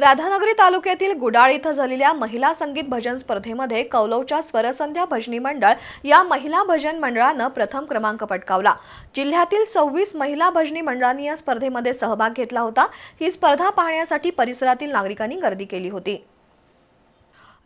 राधानगरी तालुक्यातील गुडाळ इथं झालेल्या महिला संगीत भजन स्पर्धेमध्ये कौलवच्या स्वरसंध्या भजनी मंडळ या महिला भजन मंडळानं प्रथम क्रमांक पटकावला जिल्ह्यातील सव्वीस महिला भजनी मंडळांनी या स्पर्धेमध्ये सहभाग घेतला होता ही स्पर्धा पाहण्यासाठी परिसरातील नागरिकांनी गर्दी केली होती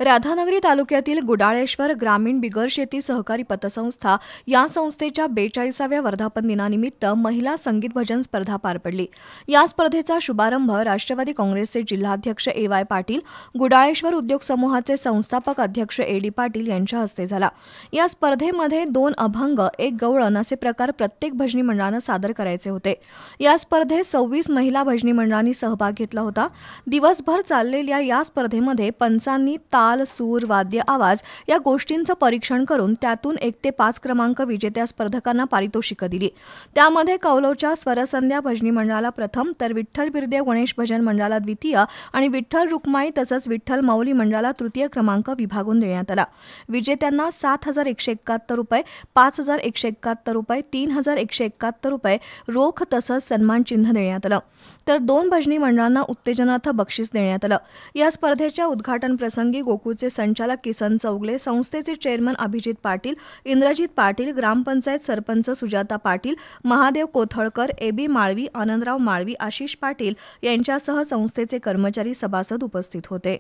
राधानगरी तालुक्यातील गुडाळेश्वर ग्रामीण बिगर शेती सहकारी पतसंस्था या संस्थेच्या बेचाळीसाव्या वर्धापन दिनानिमित्त महिला संगीत भजन स्पर्धा पार पडली या स्पर्धेचा शुभारंभ राष्ट्रवादी काँग्रेसचे जिल्हाध्यक्ष ए वाय पाटील गुडाळेश्वर उद्योग समूहाचे संस्थापक अध्यक्ष ए डी पाटील यांच्या हस्ते झाला या स्पर्धेमध्ये दोन अभंग एक गवळण असे प्रकार प्रत्येक भजनी मंडळानं सादर करायचे होते या स्पर्धेत सव्वीस महिला भजनी मंडळांनी सहभाग घेतला होता दिवसभर चाललेल्या या स्पर्धेमध्ये पंचांनी ता ताल सूर वाद्य आवाज या गोष्टींचं परीक्षण करून त्यातून एक ते पाच क्रमांक विजेत्या स्पर्धकांना पारितोषिकं दिली त्यामध्ये कौलवच्या स्वरसंध्या भजनी मंडळाला प्रथम तर विठ्ठल बिरदेव गणेश भजन मंडळाला द्वितीय आणि विठ्ठल रुक्माई तसंच विठ्ठल माऊली मंडळाला तृतीय क्रमांक विभागून देण्यात आला विजेत्यांना सात हजार एकशे एकाहत्तर रुपये पाच हजार एकशे एकाहत्तर रुपये तीन हजार एकशे एकाहत्तर रुपये रोख तसंच सन्मान चिन्ह देण्यात आलं तर दोन भजनी मंडळांना उत्तेजनार्थ बक्षीस देण्यात आलं या स्पर्धेच्या उद्घाटन प्रसंगी कोकूचे संचालक किसन चौगले संस्थेचे चेअरमन अभिजित पाटील इंद्रजित पाटील ग्रामपंचायत सरपंच सुजाता पाटील महादेव कोथळकर ए बी माळवी आनंदराव माळवी आशिष पाटील यांच्यासह संस्थेचे कर्मचारी सभासद उपस्थित होते